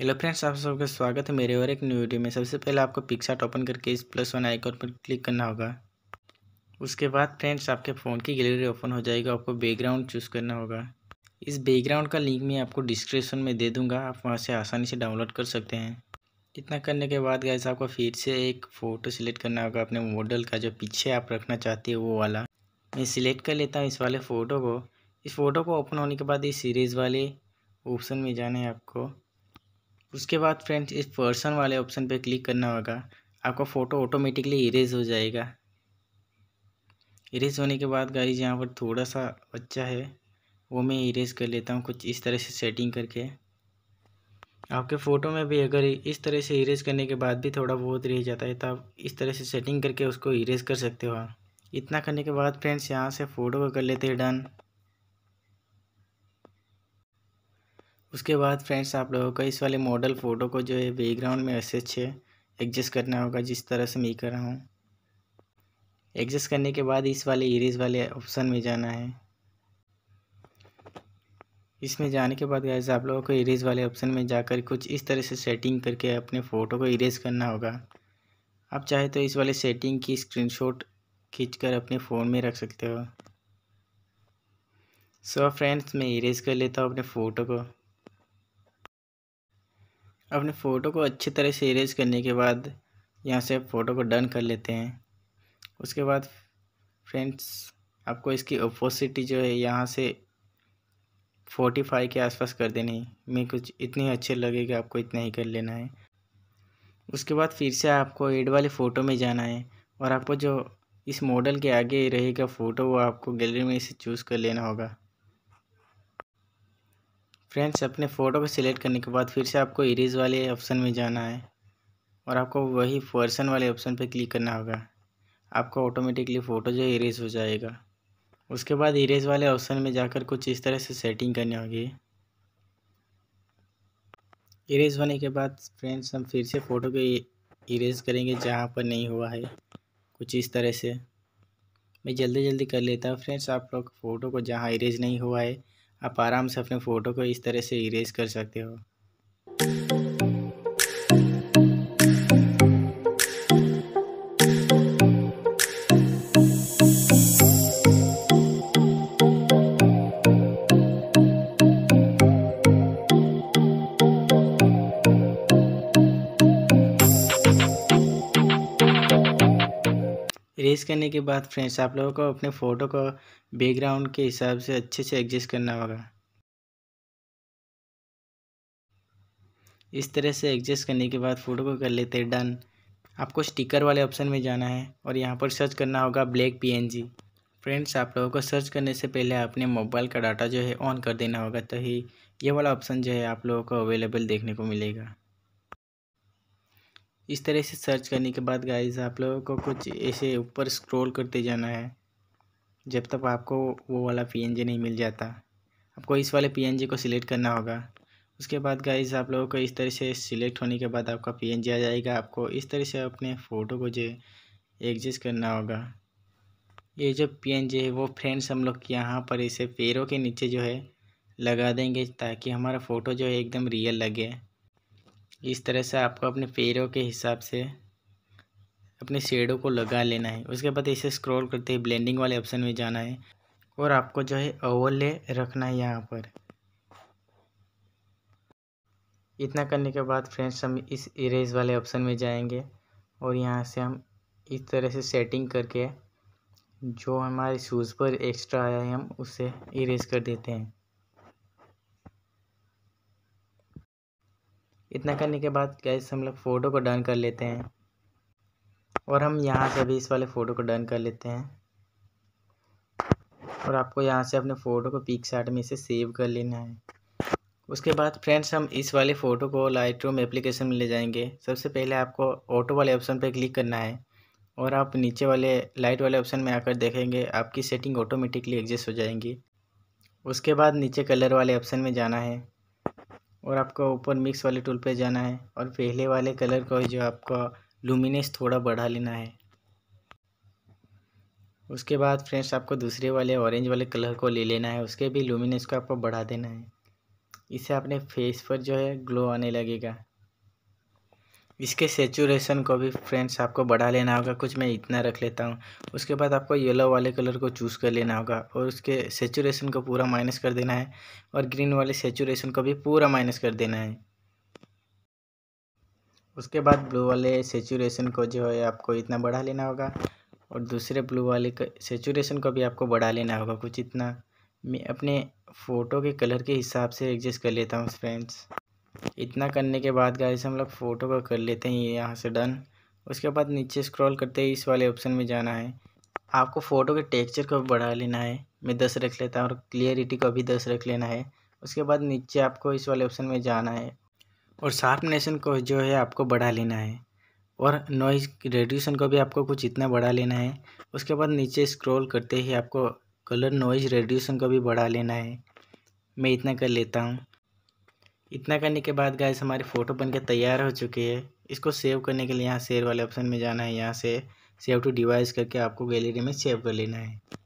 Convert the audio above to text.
Hello friends आप सबका स्वागत है मेरे और एक न्यू वीडियो में सबसे पहले आपको पिक्सार्ट ओपन करके इस प्लस वन आइकॉन पर क्लिक करना होगा उसके बाद फ्रेंड्स आपके फ़ोन की गैलरी ओपन हो जाएगी आपको बैकग्राउंड चूज़ करना होगा इस बैकग्राउंड का लिंक मैं आपको डिस्क्रिप्शन में दे दूंगा आप वहाँ से आसानी से डाउनलोड कर सकते हैं इतना करने के बाद गैस आपको फिर से एक फ़ोटो सिलेक्ट करना होगा अपने मॉडल का जो पीछे आप रखना चाहते हैं वो वाला मैं सिलेक्ट कर लेता हूँ इस वाले फ़ोटो को इस फ़ोटो को ओपन होने के बाद इस सीरीज़ वाले ऑप्शन में जाना है आपको उसके बाद फ्रेंड्स इस पर्सन वाले ऑप्शन पे क्लिक करना होगा आपका फ़ोटो ऑटोमेटिकली इरेज हो जाएगा इरेज होने के बाद गाड़ी जहाँ पर थोड़ा सा अच्छा है वो मैं इरेज कर लेता हूँ कुछ इस तरह से सेटिंग करके आपके फ़ोटो में भी अगर इस तरह से इरेज करने के बाद भी थोड़ा बहुत रह जाता है तो आप इस तरह से सेटिंग करके उसको इरेज कर सकते हो इतना करने के बाद फ्रेंड्स यहाँ से फ़ोटो को कर लेते हैं डन उसके बाद फ्रेंड्स आप लोगों को इस वाले मॉडल फ़ोटो को जो है बैकग्राउंड में ऐसे अच्छे एडजस्ट करना होगा जिस तरह से मैं कर रहा हूँ एडजस्ट करने के बाद इस वाले इरेज वाले ऑप्शन में जाना है इसमें जाने के बाद गैस आप लोगों को इरेज वाले ऑप्शन में जाकर कुछ इस तरह से सेटिंग करके अपने फ़ोटो को इरेज करना होगा आप चाहे तो इस वाले सेटिंग की स्क्रीनशॉट कर अपने फ़ोन में रख सकते हो सो so फ्रेंड्स मैं इरेज कर लेता हूँ अपने फ़ोटो को अपने फ़ोटो को अच्छी तरह से इरेज करने के बाद यहाँ से फ़ोटो को डन कर लेते हैं उसके बाद फ्रेंड्स आपको इसकी अपोसिटी जो है यहाँ से फोर्टी फाइव के आसपास कर देनी मैं कुछ इतनी अच्छे लगेगा आपको इतना ही कर लेना है उसके बाद फिर से आपको एड वाले फ़ोटो में जाना है और आपको जो इस मॉडल के आगे रहेगा फ़ोटो वो आपको गैलरी में इसे चूज़ कर लेना होगा फ्रेंड्स अपने फ़ोटो को सिलेक्ट करने के बाद फिर से आपको इरेज वाले ऑप्शन में जाना है और आपको वही फॉर्सन वाले ऑप्शन पर क्लिक करना होगा आपको ऑटोमेटिकली फ़ोटो जो है इरेज हो जाएगा उसके बाद इरेज वाले ऑप्शन में जाकर कुछ इस तरह से सेटिंग करनी होगी इरेज होने के बाद फ्रेंड्स हम फिर से फ़ोटो को इरेज करेंगे जहाँ पर नहीं हुआ है कुछ इस तरह से मैं जल्दी जल्दी कर लेता हूँ फ्रेंड्स आप लोग फ़ोटो को जहाँ इरेज नहीं हुआ है आप आराम से अपने फ़ोटो को इस तरह से इरेज़ कर सकते हो एडजस्ट करने के बाद फ्रेंड्स आप लोगों को अपने फ़ोटो को बैकग्राउंड के हिसाब से अच्छे से एडजस्ट करना होगा इस तरह से एडजस्ट करने के बाद फ़ोटो को कर लेते हैं डन आपको स्टिकर वाले ऑप्शन में जाना है और यहाँ पर सर्च करना होगा ब्लैक पीएनजी फ्रेंड्स आप लोगों को सर्च करने से पहले अपने मोबाइल का डाटा जो है ऑन कर देना होगा तो ही ये वाला ऑप्शन जो है आप लोगों को अवेलेबल देखने को मिलेगा इस तरह से सर्च करने के बाद गाइज आप लोगों को कुछ ऐसे ऊपर स्क्रॉल करते जाना है जब तक आपको वो वाला पीएनजी नहीं मिल जाता आपको इस वाले पीएनजी को सिलेक्ट करना होगा उसके बाद गाइज आप लोगों को इस तरह से सिलेक्ट होने के बाद आपका पीएनजी आ जाएगा आपको इस तरह से अपने फ़ोटो को जो एडजस्ट करना होगा ये जो पीएनजी है वो फ्रेंड्स हम लोग यहाँ पर इसे पैरों के नीचे जो है लगा देंगे ताकि हमारा फ़ोटो जो है एकदम रियल लगे इस तरह से आपको अपने पैरों के हिसाब से अपने शेडो को लगा लेना है उसके बाद इसे स्क्रॉल करते ही ब्लेंडिंग वाले ऑप्शन में जाना है और आपको जो है ओवरले रखना है यहाँ पर इतना करने के बाद फ्रेंड्स हम इस इरेज वाले ऑप्शन में जाएंगे और यहाँ से हम इस तरह से सेटिंग करके जो हमारे शूज़ पर एक्स्ट्रा आया है हम उसे इरेज कर देते हैं इतना हाँ। करने के बाद कैसे हम लोग फ़ोटो को डन कर लेते हैं और हम यहाँ से अभी इस वाले फ़ोटो को डन कर लेते हैं और आपको यहाँ से अपने फ़ोटो को पिक में से सेव कर लेना है उसके बाद फ्रेंड्स हम इस वाले फ़ोटो को लाइट रूम एप्लीकेशन में ले जाएंगे सबसे पहले आपको ऑटो वाले ऑप्शन पर क्लिक करना है और आप नीचे वाले लाइट वाले ऑप्शन में आकर देखेंगे आपकी सेटिंग ऑटोमेटिकली एडजस्ट हो जाएंगी उसके बाद नीचे कलर वाले ऑप्शन में जाना है और आपको ऊपर मिक्स वाले टूल पे जाना है और पहले वाले कलर को जो आपका लुमिनेस थोड़ा बढ़ा लेना है उसके बाद फ्रेंड्स आपको दूसरे वाले ऑरेंज वाले कलर को ले लेना है उसके भी लुमिनेस को आपको बढ़ा देना है इससे अपने फेस पर जो है ग्लो आने लगेगा इसके सेचुरेशन को भी फ्रेंड्स आपको बढ़ा लेना होगा कुछ मैं इतना रख लेता हूँ उसके बाद आपको येलो वाले कलर को चूज़ कर लेना होगा और उसके सेचुरेशन को पूरा माइनस कर देना है और ग्रीन वाले सेचुरेशन को भी पूरा माइनस कर देना है उसके बाद ब्लू वाले सेचुरेशन को जो है आपको इतना बढ़ा लेना होगा और दूसरे ब्लू वाले सेचुरेशन को भी आपको बढ़ा लेना होगा कुछ इतना मैं अपने फ़ोटो के कलर के हिसाब से एडजस्ट कर लेता हूँ फ्रेंड्स इतना करने के बाद गाइस हम लोग फ़ोटो का कर लेते हैं ये यहाँ से डन उसके बाद नीचे स्क्रॉल करते ही इस वाले ऑप्शन में जाना है आपको फ़ोटो के टेक्सचर को बढ़ा लेना है मैं दस रख लेता हूँ और क्लियरिटी को भी दस रख लेना है उसके बाद नीचे आपको इस वाले ऑप्शन में जाना है और शार्पनेशन को जो है आपको बढ़ा लेना है और नॉइज़ रेडिएशन को भी आपको कुछ इतना बढ़ा लेना है उसके बाद नीचे स्क्रॉल करते ही आपको कलर नॉइज़ रेडिएशन को भी बढ़ा लेना है मैं इतना कर लेता हूँ इतना करने के बाद गैस हमारी फ़ोटो के तैयार हो चुकी है इसको सेव करने के लिए यहाँ शेयर वाले ऑप्शन में जाना है यहाँ से सेव टू डिवाइस करके आपको गैलरी में सेव कर लेना है